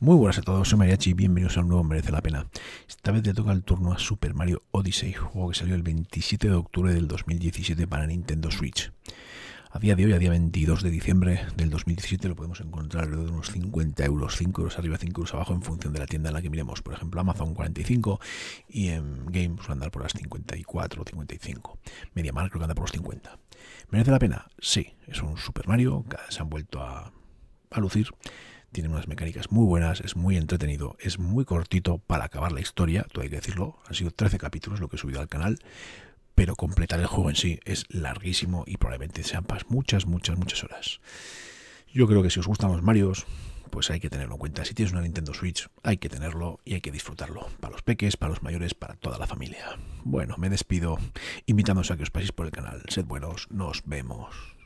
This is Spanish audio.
Muy buenas a todos, soy Mariachi y bienvenidos a un nuevo Merece la Pena. Esta vez le toca el turno a Super Mario Odyssey, juego que salió el 27 de octubre del 2017 para Nintendo Switch. A día de hoy, a día 22 de diciembre del 2017, lo podemos encontrar alrededor de unos 50 euros, 5 euros arriba, 5 euros abajo, en función de la tienda en la que miremos. Por ejemplo, Amazon 45 y en Games suele andar por las 54 o 55. MediaMarkt creo que anda por los 50. ¿Merece la pena? Sí, es un Super Mario, se han vuelto a, a lucir tiene unas mecánicas muy buenas, es muy entretenido, es muy cortito para acabar la historia, tú hay que decirlo, han sido 13 capítulos lo que he subido al canal, pero completar el juego en sí es larguísimo y probablemente sean pas muchas, muchas, muchas horas. Yo creo que si os gustan los Marios, pues hay que tenerlo en cuenta. Si tienes una Nintendo Switch, hay que tenerlo y hay que disfrutarlo. Para los peques, para los mayores, para toda la familia. Bueno, me despido, invitándoos a que os paséis por el canal. Sed buenos, nos vemos.